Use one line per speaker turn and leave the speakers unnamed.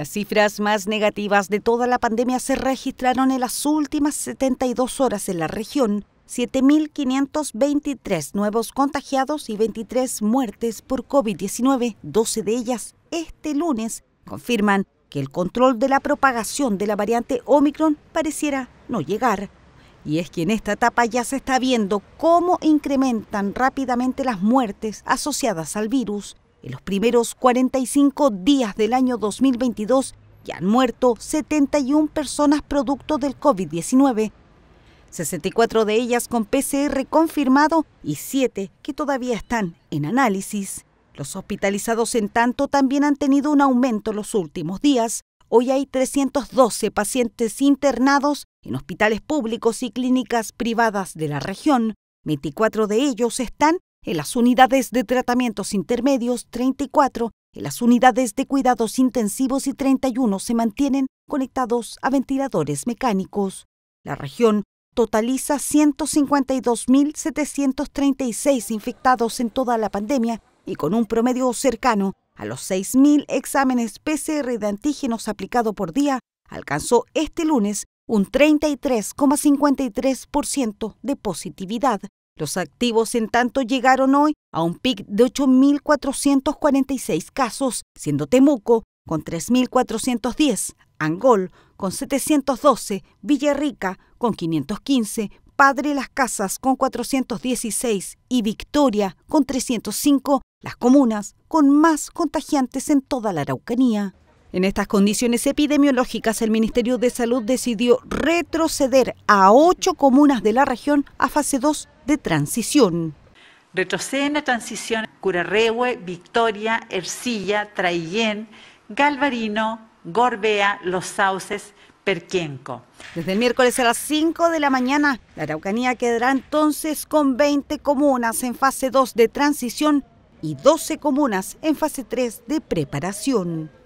Las cifras más negativas de toda la pandemia se registraron en las últimas 72 horas en la región, 7.523 nuevos contagiados y 23 muertes por COVID-19, 12 de ellas este lunes, confirman que el control de la propagación de la variante Omicron pareciera no llegar. Y es que en esta etapa ya se está viendo cómo incrementan rápidamente las muertes asociadas al virus en los primeros 45 días del año 2022 ya han muerto 71 personas producto del COVID-19, 64 de ellas con PCR confirmado y 7 que todavía están en análisis. Los hospitalizados, en tanto, también han tenido un aumento en los últimos días. Hoy hay 312 pacientes internados en hospitales públicos y clínicas privadas de la región. 24 de ellos están en las unidades de tratamientos intermedios 34, en las unidades de cuidados intensivos y 31 se mantienen conectados a ventiladores mecánicos. La región totaliza 152.736 infectados en toda la pandemia y con un promedio cercano a los 6.000 exámenes PCR de antígenos aplicado por día, alcanzó este lunes un 33,53% de positividad, los activos, en tanto, llegaron hoy a un pic de 8.446 casos, siendo Temuco con 3.410, Angol con 712, Villarrica con 515, Padre Las Casas con 416 y Victoria con 305, las comunas con más contagiantes en toda la Araucanía. En estas condiciones epidemiológicas, el Ministerio de Salud decidió retroceder a ocho comunas de la región a fase 2 de transición.
Retroceden a transición Curarrehue, Victoria, Ercilla, Traillén, Galvarino, Gorbea, Los Sauces, Perquenco. Desde el miércoles a las 5 de la
mañana, la Araucanía quedará entonces con 20 comunas en fase 2 de transición y 12 comunas en fase 3 de preparación.